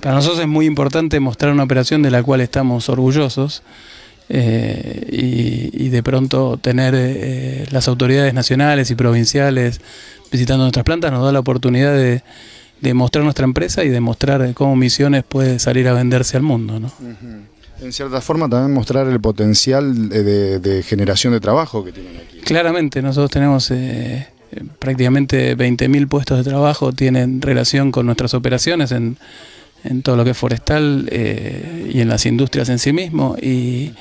para nosotros es muy importante mostrar una operación de la cual estamos orgullosos eh, y, de pronto tener eh, las autoridades nacionales y provinciales visitando nuestras plantas nos da la oportunidad de, mostrar nuestra empresa y de mostrar cómo Misiones puede salir a venderse al mundo. ¿no? En cierta forma también mostrar el potencial de, generación de trabajo que tienen aquí. Claramente, nosotros tenemos eh, prácticamente 20.000 puestos de trabajo, tienen relación con nuestras operaciones en en todo lo que es forestal eh, y en las industrias en sí mismo y,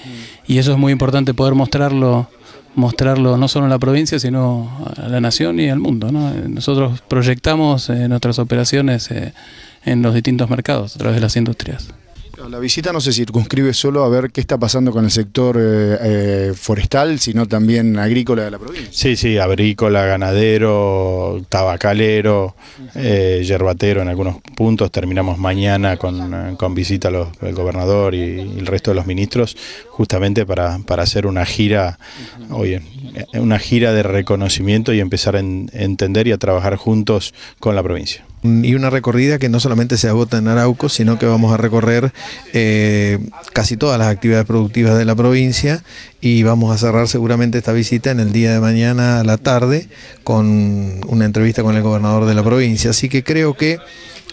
eso es muy importante poder mostrarlo mostrarlo no solo en la provincia sino a la nación y al mundo. Nosotros proyectamos eh, nuestras operaciones eh, en los distintos mercados a través de las industrias. La visita no se circunscribe solo a ver qué está pasando con el sector eh, eh, forestal, sino también agrícola de la provincia. Sí, sí, agrícola, ganadero, tabacalero, eh, yerbatero en algunos puntos. Terminamos mañana con, visita al el gobernador y, el resto de los ministros, justamente para, para hacer una gira hoy en eh, una gira de reconocimiento y empezar a entender y a trabajar juntos con la provincia. Y una recorrida que no solamente se agota en Arauco, sino que vamos a recorrer eh, casi todas las actividades productivas de la provincia y vamos a cerrar seguramente esta visita en el día de mañana a la tarde con una entrevista con el gobernador de la provincia. Así que creo que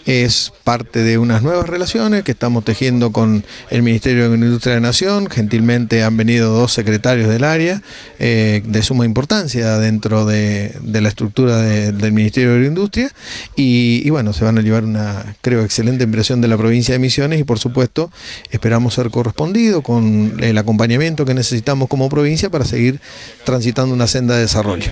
es parte de unas nuevas relaciones que estamos tejiendo con el Ministerio de Industria de la Nación. Gentilmente han venido dos secretarios del área eh, de suma importancia dentro de, la estructura del Ministerio de Industria y, y, bueno, se van a llevar una, creo, excelente impresión de la provincia de Misiones y por supuesto esperamos ser correspondidos con el acompañamiento que necesitamos como provincia para seguir transitando una senda de desarrollo.